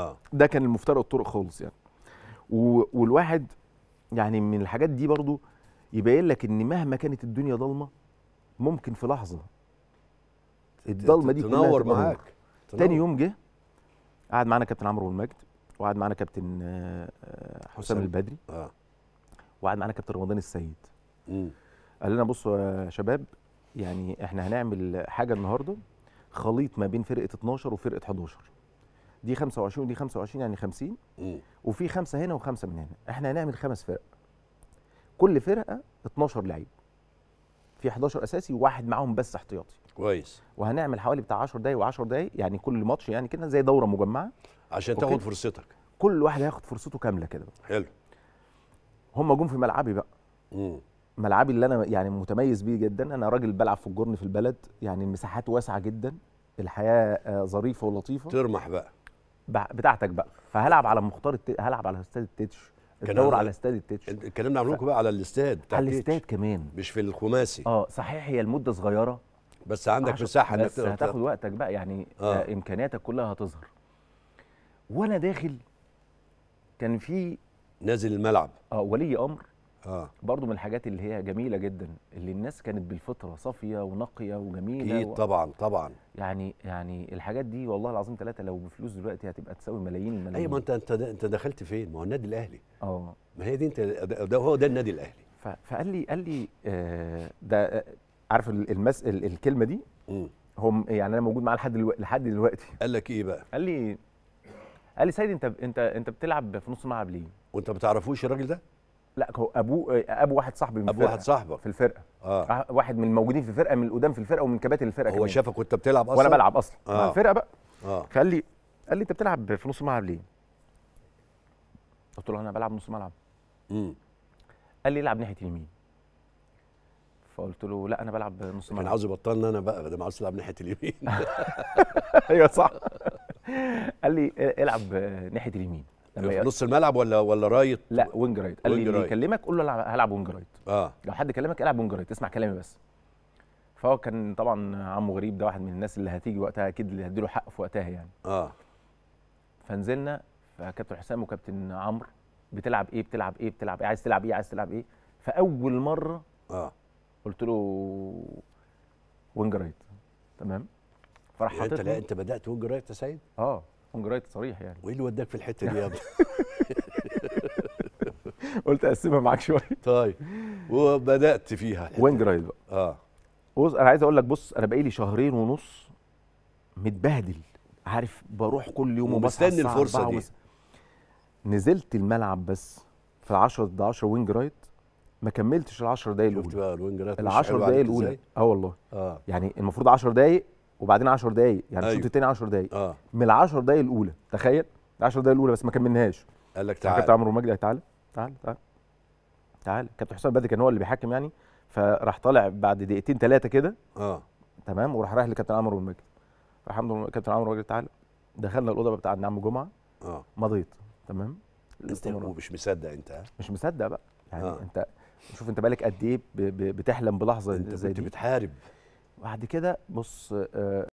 آه. ده كان المفترق الطرق خالص يعني والواحد يعني من الحاجات دي برضو يبين لك ان مهما كانت الدنيا ضلمه ممكن في لحظه الضلمه دي تنور معاك تنور. تاني يوم جه قعد معانا كابتن عمرو المجد وقعد معانا كابتن آه، آه، حسام البدري اه وقعد معانا كابتن رمضان السيد مم. قال لنا بصوا يا شباب يعني احنا هنعمل حاجه النهارده خليط ما بين فرقه 12 وفرقه 11 دي 25 ودي 25 يعني 50 وفي خمسه هنا وخمسه من هنا احنا هنعمل خمس فرق كل فرقه 12 لعيب في 11 اساسي وواحد معاهم بس احتياطي كويس وهنعمل حوالي بتاع 10 دقايق و10 دقايق يعني كل ماتش يعني كده زي دوره مجمعه عشان تاخد فرصتك كل واحد هياخد فرصته كامله كده حلو هم جم في ملعبي بقى مم. ملعبي اللي انا يعني متميز بيه جدا انا راجل بلعب في الجرن في البلد يعني المساحات واسعه جدا الحياه آه، ظريفه ولطيفه ترمح بقى بتاعتك بقى فهلعب على مختار الت... هلعب على استاد التتش الدور على استاد التتش الكلام ده ف... بقى على الاستاد بتاع على الاستاد كمان مش في الخماسي اه صحيح هي المده صغيره بس عندك مساحه انك بس هتاخد وقتك بقى يعني آه. آه. امكانياتك كلها هتظهر وانا داخل كان في نازل الملعب اه ولي امر اه برضه من الحاجات اللي هي جميله جدا اللي الناس كانت بالفطره صافيه ونقيه وجميله اكيد و... طبعا طبعا يعني يعني الحاجات دي والله العظيم ثلاثه لو بفلوس دلوقتي هتبقى تساوي ملايين الملايين ايوه ما انت انت انت دخلت فين؟ ما هو النادي الاهلي اه ما هي دي انت ده هو ده النادي الاهلي ف... فقال لي قال لي آه ده آه، عارف المس... الكلمه دي م. هم يعني انا موجود معاه لحد الو... لحد دلوقتي قال لك ايه بقى؟ قال لي قال لي سيد انت انت انت بتلعب في نص الملعب ليه؟ وانت ما بتعرفوش الراجل ده؟ لا هو ابوه ابو واحد صاحبي من ابو واحد صاحبك في الفرقه اه, آه، واحد من الموجودين في الفرقه من القدام في الفرقه ومن كباتن الفرقه هو شافك وانت بتلعب اصلا وانا بلعب اصلا آه. مع الفرقه بقى اه فقال لي قال لي انت بتلعب في نص الملعب ليه؟ قلت له انا بلعب نص ملعب امم قال لي العب ناحيه اليمين فقلت له لا انا بلعب نص ملعب كان عاوز يبطلنا انا بقى ده ما عاوز تلعب ناحيه اليمين ايوه صح قال لي العب ناحيه اليمين لما يعني في نص الملعب ولا ولا رايت لا وينج رايت قال لي اللي يكلمك قول له هلعب وينج رايت اه لو حد كلمك العب وينج رايت اسمع كلامي بس فهو كان طبعا عمه غريب ده واحد من الناس اللي هتيجي وقتها اكيد اللي هديله حق في وقتها يعني اه فنزلنا فكابتن حسام وكابتن عمرو بتلعب ايه بتلعب ايه بتلعب ايه عايز تلعب ايه عايز تلعب ايه فاول مره اه قلت له وينج رايت تمام فراح يعني حاطط انت لا انت بدات وينج رايت يا سيد اه من جرايه صريح يعني وايه اللي وداك في الحته دي يا ابني قلت اقسمها معاك شويه طيب وبدات فيها وين جرايد بقى اه بص انا عايز اقول لك بص انا بقالي شهرين ونص متبهدل عارف بروح كل يوم وبستني الفرصه دي ومس... نزلت الملعب بس في ال 10 ضد 10 وينج رايت ما كملتش ال 10 دقايق الاولى شفت بقى الوينج رايت ال 10 دقايق الاولى اه والله اه يعني المفروض 10 دقايق وبعدين 10 دقايق يعني أيوه. الشوط الثاني 10 دقايق آه. من ال 10 دقايق الاولى تخيل ال 10 دقايق الاولى بس ما كملناهاش قال لك تعالى كابتن عمرو مجدي تعالى تعالى تعالى تعالى كابتن حسام بدري كان هو اللي بيحكم يعني فراح طالع بعد دقيقتين ثلاثه كده اه تمام وراح رايح لكابتن عمرو المجدي راح عمرو كابتن عمرو مجدي تعالى دخلنا الاوضه بتاع عم جمعه اه مضيت تمام انت مش مصدق انت مش مصدق بقى يعني آه. انت شوف انت بالك قد ايه بتحلم بلحظه انت زي كنت دي. بتحارب بعد كده بص آه،